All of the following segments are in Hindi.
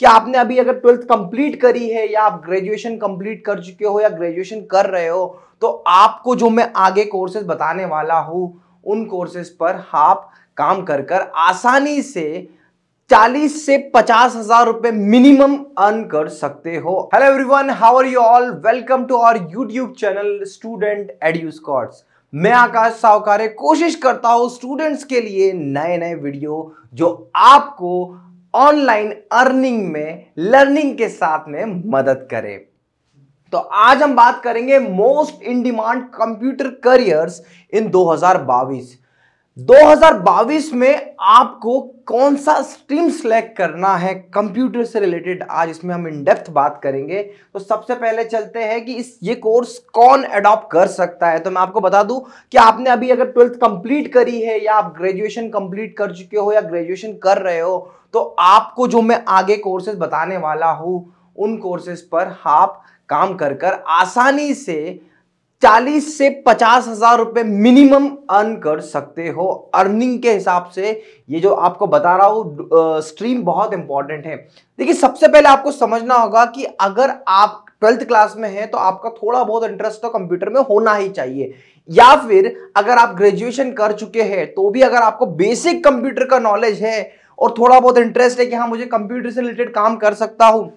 कि आपने अभी अगर ट्वेल्थ कंप्लीट करी है या आप ग्रेजुएशन कंप्लीट कर चुके हो या ग्रेजुएशन कर रहे हो तो आपको जो मैं आगे कोर्सेज बताने वाला हूँ उन कोर्सेज पर आप काम कर कर आसानी से 40 से पचास हजार रुपए मिनिमम अर्न कर सकते हो hello everyone how are you all welcome to our YouTube channel student edu scots मैं आकाश सावकारे कोशिश करता हूँ स्टूडेंट्स के लिए नए नए वीडियो जो आपको ऑनलाइन अर्निंग में लर्निंग के साथ में मदद करे तो आज हम बात करेंगे most in demand computer careers in 2022 2022 में आपको कौन सा स्ट्रीम सेलेक्ट करना है कंप्यूटर से रिलेटेड आज इसमें हम इन डेप्थ बात करेंगे तो सबसे पहले चलते हैं कि इस ये कोर्स कौन अडॉप्ट कर सकता है तो मैं आपको बता दूं कि आपने अभी अगर ट्वेल्थ कंप्लीट करी है या आप ग्रेजुएशन कंप्लीट कर चुके हो या ग्रेजुएशन कर रहे हो तो आपको जो मैं आगे कोर्सेज बताने वाला हूँ उन कोर्सेज पर आप काम कर कर आसानी से चालीस से पचास हजार रुपए मिनिमम अर्न कर सकते हो अर्निंग के हिसाब से ये जो आपको बता रहा हूँ स्ट्रीम बहुत इंपॉर्टेंट है देखिए सबसे पहले आपको समझना होगा कि अगर आप ट्वेल्थ क्लास में है तो आपका थोड़ा बहुत इंटरेस्ट तो कंप्यूटर में होना ही चाहिए या फिर अगर आप ग्रेजुएशन कर चुके हैं तो भी अगर आपको बेसिक कंप्यूटर का नॉलेज है और थोड़ा बहुत इंटरेस्ट है कि हाँ मुझे कंप्यूटर से रिलेटेड काम कर सकता हूँ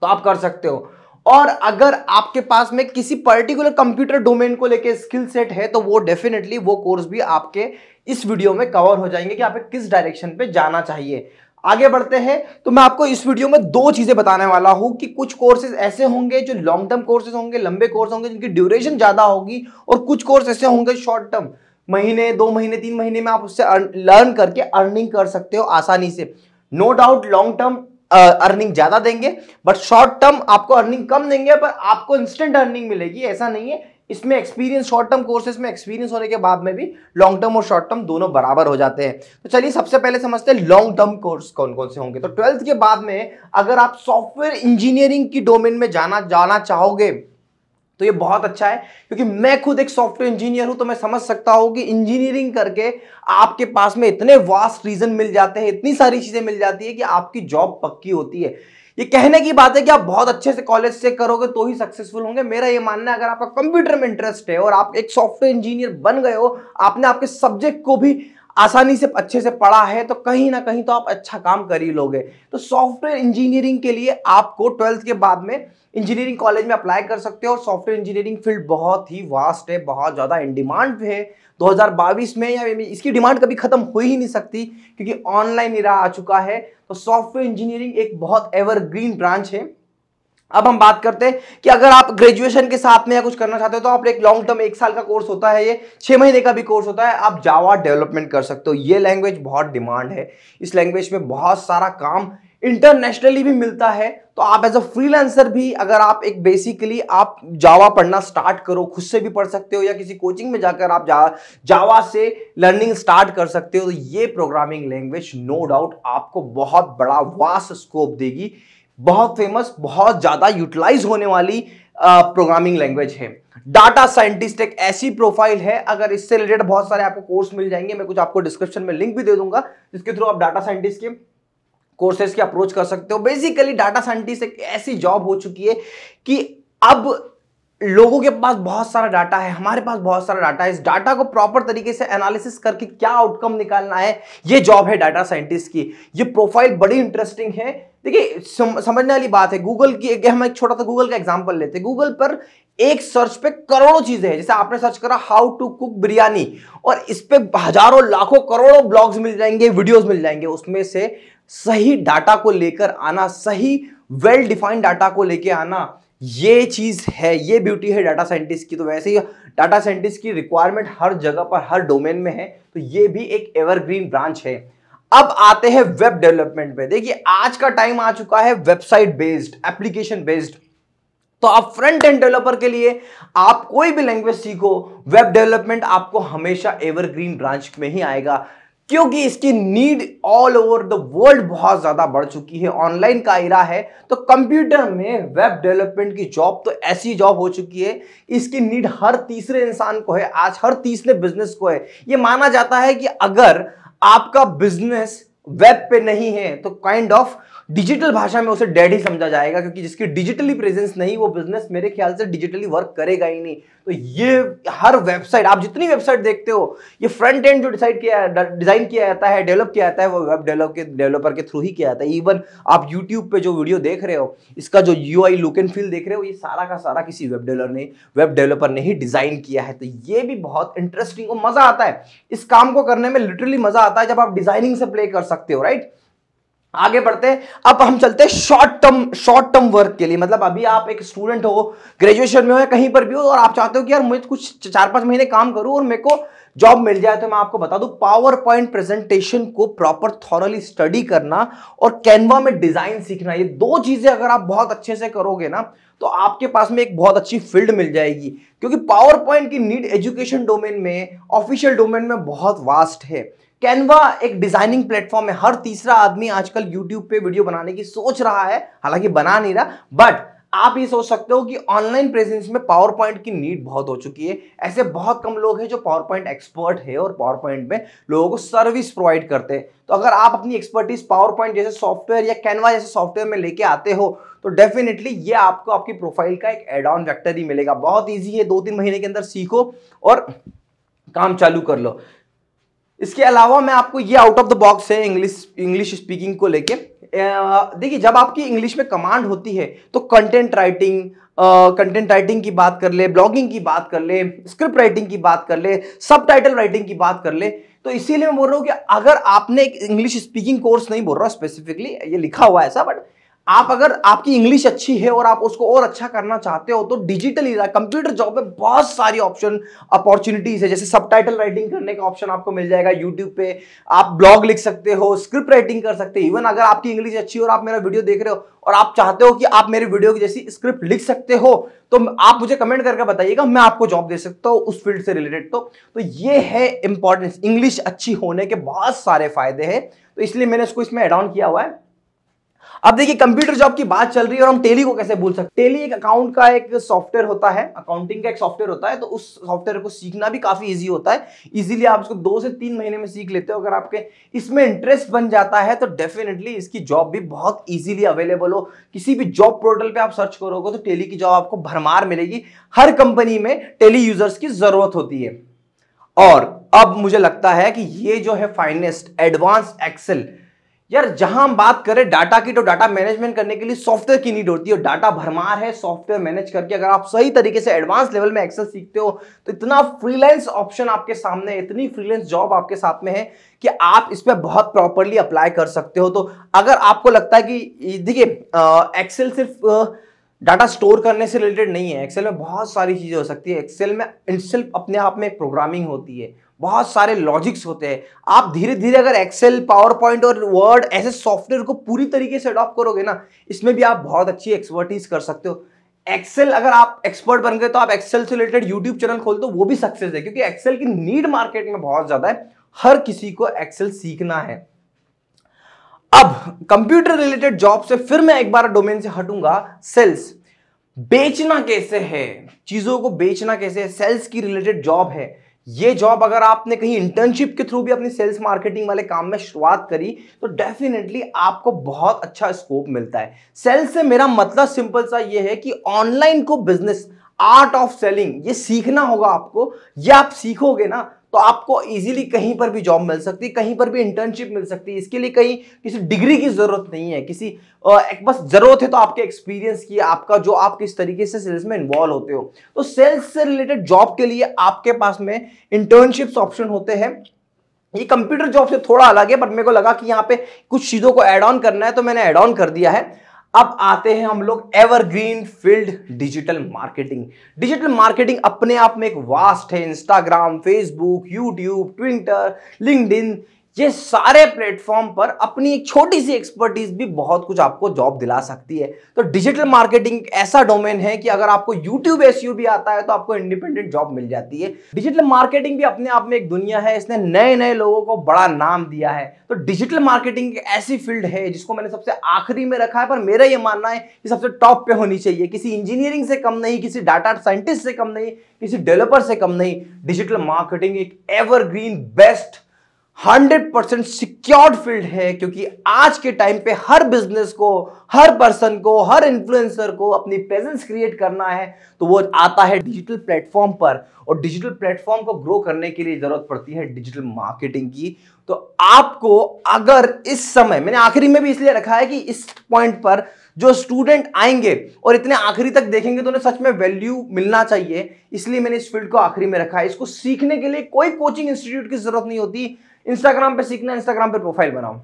तो आप कर सकते हो और अगर आपके पास में किसी पर्टिकुलर कंप्यूटर डोमेन को लेके स्किल सेट है तो वो डेफिनेटली वो कोर्स भी आपके इस वीडियो में कवर हो जाएंगे कि आपको किस डायरेक्शन पे जाना चाहिए आगे बढ़ते हैं तो मैं आपको इस वीडियो में दो चीज़ें बताने वाला हूं कि कुछ कोर्सेज ऐसे होंगे जो लॉन्ग टर्म कोर्सेज होंगे लंबे कोर्स होंगे जिनकी ड्यूरेशन ज़्यादा होगी और कुछ कोर्स ऐसे होंगे शॉर्ट टर्म महीने दो महीने तीन महीने में आप उससे लर्न करके अर्निंग कर सकते हो आसानी से no doubt long term earning ज्यादा देंगे बट शॉर्ट टर्म आपको अर्निंग कम देंगे पर आपको इंस्टेंट अर्निंग मिलेगी ऐसा नहीं है इसमें एक्सपीरियंस शॉर्ट टर्म कोर्सेज में एक्सपीरियंस होने के बाद में भी लॉन्ग टर्म और शॉर्ट टर्म दोनों बराबर हो जाते हैं तो चलिए सबसे पहले समझते हैं लॉन्ग टर्म कोर्स कौन कौन से होंगे तो ट्वेल्थ के बाद में अगर आप सॉफ्टवेयर इंजीनियरिंग की डोमेन में जाना जाना चाहोगे तो ये बहुत अच्छा है क्योंकि मैं खुद एक सॉफ्टवेयर इंजीनियर हूं तो मैं समझ सकता हूं कि इंजीनियरिंग करके आपके पास में इतने वास्ट रीजन मिल जाते हैं इतनी सारी चीजें मिल जाती है कि आपकी जॉब पक्की होती है ये कहने की बात है कि आप बहुत अच्छे से कॉलेज से करोगे तो ही सक्सेसफुल होंगे मेरा ये मानना है अगर आपका कंप्यूटर में इंटरेस्ट है और आप एक सॉफ्टवेयर इंजीनियर बन गए हो आपने आपके सब्जेक्ट को भी आसानी से अच्छे से पढ़ा है तो कहीं ना कहीं तो आप अच्छा काम कर ही लोगे तो सॉफ्टवेयर इंजीनियरिंग के लिए आपको ट्वेल्थ के बाद में इंजीनियरिंग कॉलेज में अप्लाई कर सकते हो और सॉफ्टवेयर इंजीनियरिंग फील्ड बहुत ही वास्ट है बहुत ज़्यादा इन डिमांड है 2022 में या इसकी डिमांड कभी ख़त्म हो ही नहीं सकती क्योंकि ऑनलाइन इरा आ चुका है तो सॉफ्टवेयर इंजीनियरिंग एक बहुत एवरग्रीन ब्रांच है अब हम बात करते हैं कि अगर आप ग्रेजुएशन के साथ में या कुछ करना चाहते हो तो आप एक लॉन्ग टर्म एक साल का कोर्स होता है ये छः महीने का भी कोर्स होता है आप जावा डेवलपमेंट कर सकते हो ये लैंग्वेज बहुत डिमांड है इस लैंग्वेज में बहुत सारा काम इंटरनेशनली भी मिलता है तो आप एज अ फ्रीलांसर भी अगर आप एक बेसिकली आप जावा पढ़ना स्टार्ट करो खुद से भी पढ़ सकते हो या किसी कोचिंग में जाकर आप जा, जावा से लर्निंग स्टार्ट कर सकते हो तो ये प्रोग्रामिंग लैंग्वेज नो डाउट आपको बहुत बड़ा वास्ट स्कोप देगी बहुत फेमस बहुत ज़्यादा यूटिलाइज होने वाली प्रोग्रामिंग लैंग्वेज है डाटा साइंटिस्ट एक ऐसी प्रोफाइल है अगर इससे रिलेटेड बहुत सारे आपको कोर्स मिल जाएंगे मैं कुछ आपको डिस्क्रिप्शन में लिंक भी दे दूंगा जिसके थ्रू आप डाटा साइंटिस्ट के कोर्सेज की अप्रोच कर सकते हो बेसिकली डाटा साइंटिस्ट एक ऐसी जॉब हो चुकी है कि अब लोगों के पास बहुत सारा डाटा है हमारे पास बहुत सारा डाटा है इस डाटा को प्रॉपर तरीके से एनालिसिस करके क्या आउटकम निकालना है ये जॉब है डाटा साइंटिस्ट की ये प्रोफाइल बड़ी इंटरेस्टिंग है देखिए समझने वाली बात है गूगल की एक हम एक छोटा सा गूगल का एग्जाम्पल लेते हैं गूगल पर एक सर्च पे करोड़ों चीजें हैं जैसे आपने सर्च करा हाउ टू कुक बिरयानी और इस पे हजारों लाखों करोड़ों ब्लॉग्स मिल जाएंगे वीडियोस मिल जाएंगे उसमें से सही डाटा को लेकर आना सही वेल डिफाइंड डाटा को लेकर आना ये चीज है ये ब्यूटी है डाटा साइंटिस्ट की तो वैसे ही डाटा साइंटिस्ट की रिक्वायरमेंट हर जगह पर हर डोमेन में है तो ये भी एक एवरग्रीन ब्रांच है अब आते हैं वेब डेवलपमेंट पे देखिए आज का टाइम आ चुका है वेबसाइट बेस्ड एप्लीकेशन बेस्ड तो आप फ्रंट एंड डेवलपर के लिए आप कोई भी लैंग्वेज सीखो वेब डेवलपमेंट आपको हमेशा एवरग्रीन ब्रांच में ही आएगा क्योंकि इसकी need all over the world बहुत ज़्यादा बढ़ चुकी है ऑनलाइन का इरा है तो कंप्यूटर में वेब डेवलपमेंट की जॉब तो ऐसी जॉब हो चुकी है इसकी नीड हर तीसरे इंसान को है आज हर तीसरे बिजनेस को है ये माना जाता है कि अगर आपका बिजनेस वेब पे नहीं है तो काइंड ऑफ डिजिटल भाषा में उसे डेड ही समझा जाएगा क्योंकि जिसकी डिजिटली प्रेजेंस नहीं वो बिजनेस मेरे ख्याल से डिजिटली वर्क करेगा ही नहीं तो ये हर वेबसाइट आप जितनी वेबसाइट देखते हो ये फ्रंट एंड जो डिसाइड किया डिजाइन किया जाता है डेवलप किया जाता है वो वेब डेवलप के डेवलपर के थ्रू ही किया जाता है इवन आप यूट्यूब पे जो वीडियो देख रहे हो इसका जो U I look and feel देख रहे हो ये सारा का सारा किसी वेब डेवलर ने वेब डेवलपर ने ही डिजाइन किया है तो ये भी बहुत इंटरेस्टिंग और मजा आता है इस काम को करने में लिटरली मजा आता है जब आप डिजाइनिंग से प्ले कर सकते सकते हो राइट आगे बढ़ते अब हम चलते हैं short term short term work के लिए मतलब अभी आप एक स्टूडेंट हो ग्रेजुएशन में हो या कहीं पर भी हो और आप चाहते हो कि यार मुझे कुछ चार पांच महीने काम करूं और मेरे को जॉब मिल जाए तो मैं आपको बता दूं पावर पॉइंट प्रेजेंटेशन को प्रॉपर थॉरली स्टडी करना और कैनवा में डिजाइन सीखना ये दो चीजें अगर आप बहुत अच्छे से करोगे ना तो आपके पास में एक बहुत अच्छी फील्ड मिल जाएगी क्योंकि पावर पॉइंट की नीड एजुकेशन डोमेन में ऑफिशियल डोमेन में बहुत वास्ट है कैनवा एक डिजाइनिंग प्लेटफॉर्म है हर तीसरा आदमी आजकल यूट्यूब पे वीडियो बनाने की सोच रहा है हालांकि बना नहीं रहा बट आप ये सोच सकते हो कि ऑनलाइन प्रेजेंस में पावर पॉइंट की नीड बहुत हो चुकी है ऐसे बहुत कम लोग हैं जो पावर पॉइंट एक्सपर्ट है और पावर पॉइंट में लोगों को सर्विस प्रोवाइड करते हैं तो अगर आप अपनी एक्सपर्टीज पावर पॉइंट जैसे सॉफ्टवेयर या कैनवा जैसे सॉफ्टवेयर में लेके आते हो तो डेफिनेटली ये आपको आपकी प्रोफाइल का एक एड ऑन वैक्टर ही मिलेगा बहुत ईजी है दो तीन महीने के अंदर सीखो और काम चालू कर लो इसके अलावा मैं आपको ये आउट ऑफ द बॉक्स है इंग्लिश इंग्लिश स्पीकिंग को लेके देखिए जब आपकी इंग्लिश में कमांड होती है तो कंटेंट राइटिंग कंटेंट राइटिंग की बात कर ले ब्लॉगिंग की बात कर ले स्क्रिप्ट राइटिंग की बात कर ले सब टाइटल राइटिंग की बात कर ले तो इसीलिए मैं बोल रहा हूँ कि अगर आपने एक इंग्लिश स्पीकिंग कोर्स नहीं बोल रहा स्पेसिफिकली ये लिखा हुआ है ऐसा बट आप अगर आपकी इंग्लिश अच्छी है और आप उसको और अच्छा करना चाहते हो तो डिजिटल कंप्यूटर जॉब में बहुत सारी ऑप्शन अपॉर्चुनिटीज है जैसे सब राइटिंग करने का ऑप्शन आपको मिल जाएगा यूट्यूब पे आप ब्लॉग लिख सकते हो स्क्रिप्ट राइटिंग कर सकते हो इवन अगर आपकी इंग्लिश अच्छी हो और आप मेरा वीडियो देख रहे हो और आप चाहते हो कि आप मेरे वीडियो की जैसी स्क्रिप्ट लिख सकते हो तो आप मुझे कमेंट करके बताइएगा मैं आपको जॉब दे सकता हूँ उस फील्ड से रिलेटेड तो तो ये है इंपॉर्टेंस इंग्लिश अच्छी होने के बहुत सारे फायदे हैं तो इसलिए मैंने इसको इसमें एडाउन किया हुआ है अब देखिए कंप्यूटर जॉब की बात चल रही है और हम टेली को कैसे भूल सकते टेली एक अकाउंट का एक सॉफ्टवेयर होता है अकाउंटिंग का एक सॉफ्टवेयर होता है तो उस सॉफ्टवेयर को सीखना भी काफी ईजी होता है इसीलिए आप उसको दो से तीन महीने में सीख लेते हो अगर आपके इसमें इंटरेस्ट बन जाता है तो डेफिनेटली इसकी जॉब भी बहुत ईजिली अवेलेबल हो किसी भी जॉब पोर्टल पर आप सर्च करोगे तो टेली की जॉब आपको भरमार मिलेगी हर कंपनी में टेली यूजर्स की जरूरत होती है और अब मुझे लगता है कि ये जो है फाइनेस्ट एडवांस एक्सेल यार जहां हम बात करें डाटा की तो डाटा मैनेजमेंट करने के लिए सॉफ्टवेयर की नीड होती है और डाटा भरमार है सॉफ्टवेयर मैनेज करके अगर आप सही तरीके से एडवांस लेवल में एक्सेल सीखते हो तो इतना फ्रीलांस ऑप्शन आपके सामने इतनी फ्रीलांस जॉब आपके साथ में है कि आप इस पर बहुत प्रॉपरली अप्लाई कर सकते हो तो अगर आपको लगता है कि देखिए एक्सेल सिर्फ आ, डाटा स्टोर करने से रिलेटेड नहीं है एक्सेल में बहुत सारी चीज़ें हो सकती है एक्सेल में सिर्फ अपने आप में एक प्रोग्रामिंग होती है बहुत सारे लॉजिक्स होते हैं आप धीरे धीरे अगर एक्सेल पावर पॉइंट और वर्ड ऐसे सॉफ्टवेयर को पूरी तरीके से अडॉप्ट करोगे ना इसमें भी आप बहुत अच्छी एक्सपर्टीज कर सकते हो एक्सेल अगर आप एक्सपर्ट बन गए तो आप एक्सेल से रिलेटेड यूट्यूब चैनल खोल दो वो भी सक्सेस है क्योंकि एक्सेल की नीड मार्केट में बहुत ज्यादा है हर किसी को एक्सेल सीखना है अब कंप्यूटर रिलेटेड जॉब से फिर मैं एक बार डोमेन से हटूंगा सेल्स बेचना कैसे है चीजों को बेचना कैसे है सेल्स की रिलेटेड जॉब है ये जॉब अगर आपने कहीं इंटर्नशिप के थ्रू भी अपनी सेल्स मार्केटिंग वाले काम में शुरुआत करी तो डेफिनेटली आपको बहुत अच्छा स्कोप मिलता है सेल्स से मेरा मतलब सिंपल सा ये है कि ऑनलाइन को बिजनेस आर्ट ऑफ सेलिंग ये सीखना होगा आपको ये आप सीखोगे ना तो आपको इजीली कहीं पर भी जॉब मिल सकती है कहीं पर भी इंटर्नशिप मिल सकती है इसके लिए कहीं किसी डिग्री की ज़रूरत नहीं है किसी एक बस ज़रूरत है तो आपके एक्सपीरियंस की आपका जो आप किस तरीके से सेल्स में इन्वॉल्व होते हो तो सेल्स से रिलेटेड जॉब के लिए आपके पास में इंटर्नशिप्स ऑप्शन होते हैं ये कंप्यूटर जॉब से थोड़ा अलग है बट मेरे को लगा कि यहाँ पे कुछ चीज़ों को एड ऑन करना है तो मैंने एड ऑन कर दिया है अब आते हैं हम लोग evergreen field digital marketing digital marketing अपने आप में एक वास्ट है Instagram Facebook YouTube Twitter LinkedIn ये सारे प्लेटफॉर्म पर अपनी एक छोटी सी एक्सपर्टीज भी बहुत कुछ आपको जॉब दिला सकती है तो डिजिटल मार्केटिंग ऐसा डोमेन है कि अगर आपको यूट्यूब एस भी आता है तो आपको इंडिपेंडेंट जॉब मिल जाती है डिजिटल मार्केटिंग भी अपने आप में एक दुनिया है इसने नए नए लोगों को बड़ा नाम दिया है तो डिजिटल मार्केटिंग ऐसी फील्ड है जिसको मैंने सबसे आखिरी में रखा है पर मेरा ये मानना है कि सबसे टॉप पे होनी चाहिए किसी इंजीनियरिंग से कम नहीं किसी डाटा साइंटिस्ट से कम नहीं किसी डेवलपर से कम नहीं डिजिटल मार्केटिंग एक evergreen best hundred percent secured field है क्योंकि आज के टाइम पे हर बिजनेस को हर पर्सन को हर इन्फ्लुएंसर को अपनी प्रेजेंस क्रिएट करना है तो वो आता है डिजिटल प्लेटफॉर्म पर और डिजिटल प्लेटफॉर्म को ग्रो करने के लिए ज़रूरत पड़ती है डिजिटल मार्केटिंग की तो आपको अगर इस समय मैंने आखिरी में भी इसलिए रखा है कि इस पॉइंट पर जो स्टूडेंट आएंगे और इतने आखिरी तक देखेंगे तो उन्हें सच में वैल्यू मिलना चाहिए इसलिए मैंने इस फील्ड को आखिरी में रखा है इसको सीखने के लिए कोई कोचिंग इंस्टीट्यूट की जरूरत नहीं होती इंस्टाग्राम पर सीखना इंस्टाग्राम पर प्रोफाइल बनाओ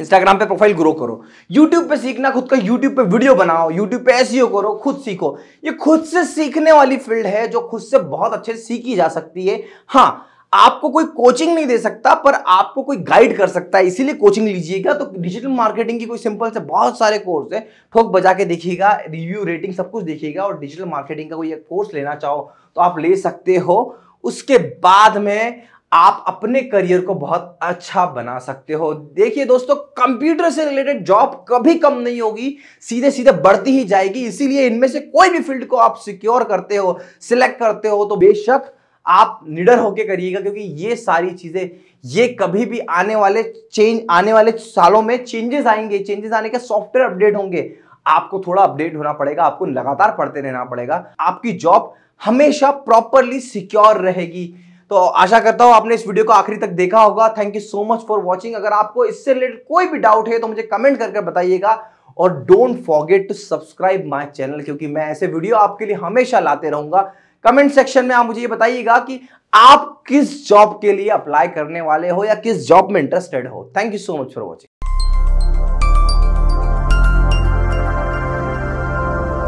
इंस्टाग्राम पे प्रोफाइल ग्रो करो यूट्यूब पे सीखना खुद का यूट्यूब पे वीडियो बनाओ यूट्यूब पे ऐसी e करो खुद सीखो ये खुद से सीखने वाली फील्ड है जो खुद से बहुत अच्छे से सीखी जा सकती है हाँ आपको कोई कोचिंग नहीं दे सकता पर आपको कोई गाइड कर सकता है इसीलिए कोचिंग लीजिएगा तो डिजिटल मार्केटिंग की कोई सिंपल से बहुत सारे कोर्स है ठोक बजा के देखिएगा रिव्यू रेटिंग सब कुछ देखिएगा और डिजिटल मार्केटिंग का कोई एक कोर्स लेना चाहो तो आप ले सकते हो उसके बाद में आप अपने करियर को बहुत अच्छा बना सकते हो देखिए दोस्तों कंप्यूटर से रिलेटेड जॉब कभी कम नहीं होगी सीधे सीधे बढ़ती ही जाएगी इसीलिए इनमें से कोई भी फील्ड को आप सिक्योर करते हो सिलेक्ट करते हो तो बेशक आप निडर होकर करिएगा क्योंकि ये सारी चीज़ें ये कभी भी आने वाले चेंज आने वाले सालों में चेंजेस आएंगे चेंजेस आने के सॉफ्टवेयर अपडेट होंगे आपको थोड़ा अपडेट होना पड़ेगा आपको लगातार पढ़ते रहना पड़ेगा आपकी जॉब हमेशा प्रॉपरली सिक्योर रहेगी तो आशा करता हूं आपने इस वीडियो को आखिरी तक देखा होगा thank you so much for watching अगर आपको इससे रिलेटेड कोई भी डाउट है तो मुझे कमेंट करके बताइएगा और don't forget to subscribe my channel क्योंकि मैं ऐसे वीडियो आपके लिए हमेशा लाते रहूंगा कमेंट सेक्शन में आप मुझे ये बताइएगा कि आप किस जॉब के लिए अप्लाई करने वाले हो या किस जॉब में इंटरेस्टेड हो thank you so much for watching